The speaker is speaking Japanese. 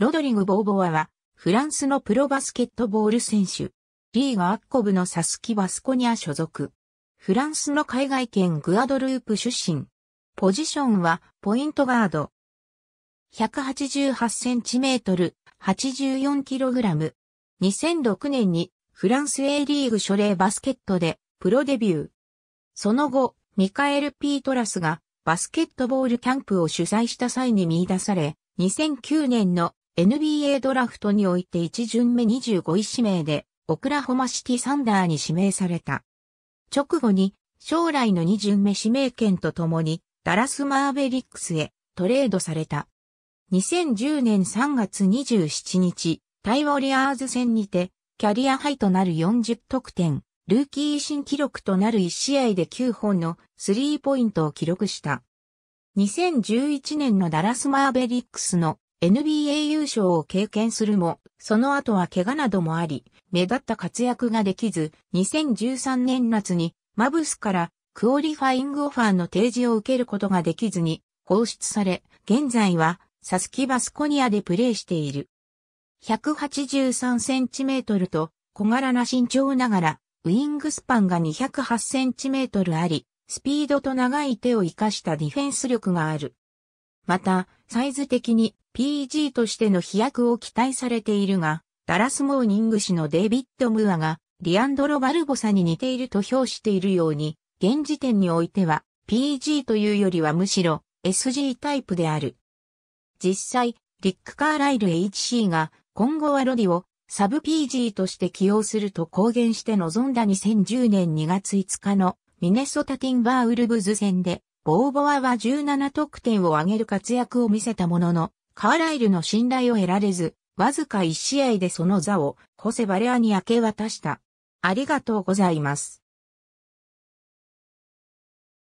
ロドリグ・ボーボアは、フランスのプロバスケットボール選手。リーガ・アッコブのサスキ・バスコニア所属。フランスの海外圏グアドループ出身。ポジションは、ポイントガード。188センチメートル、84キログラム。2006年に、フランス A リーグ初礼バスケットで、プロデビュー。その後、ミカエル・ピートラスが、バスケットボールキャンプを主催した際に見出され、2009年の NBA ドラフトにおいて1巡目25位指名で、オクラホマシティサンダーに指名された。直後に、将来の2巡目指名権とともに、ダラスマーベリックスへトレードされた。2010年3月27日、タイウォリアーズ戦にて、キャリアハイとなる40得点、ルーキー新記録となる1試合で9本のスリーポイントを記録した。2011年のダラスマーベリックスの NBA 優勝を経験するも、その後は怪我などもあり、目立った活躍ができず、2013年夏にマブスからクオリファイングオファーの提示を受けることができずに放出され、現在はサスキバスコニアでプレーしている。183センチメートルと小柄な身長ながら、ウィングスパンが208センチメートルあり、スピードと長い手を活かしたディフェンス力がある。また、サイズ的に PG としての飛躍を期待されているが、ダラス・モーニング氏のデイビッド・ムーアが、リアンドロ・バルボサに似ていると評しているように、現時点においては、PG というよりはむしろ、SG タイプである。実際、リック・カーライル HC が、今後はロディを、サブ PG として起用すると公言して臨んだ2010年2月5日のミネソタティンバーウルブズ戦で、ボーボアは17得点を挙げる活躍を見せたものの、カーライルの信頼を得られず、わずか1試合でその座をホセ・バレアに明け渡した。ありがとうございます。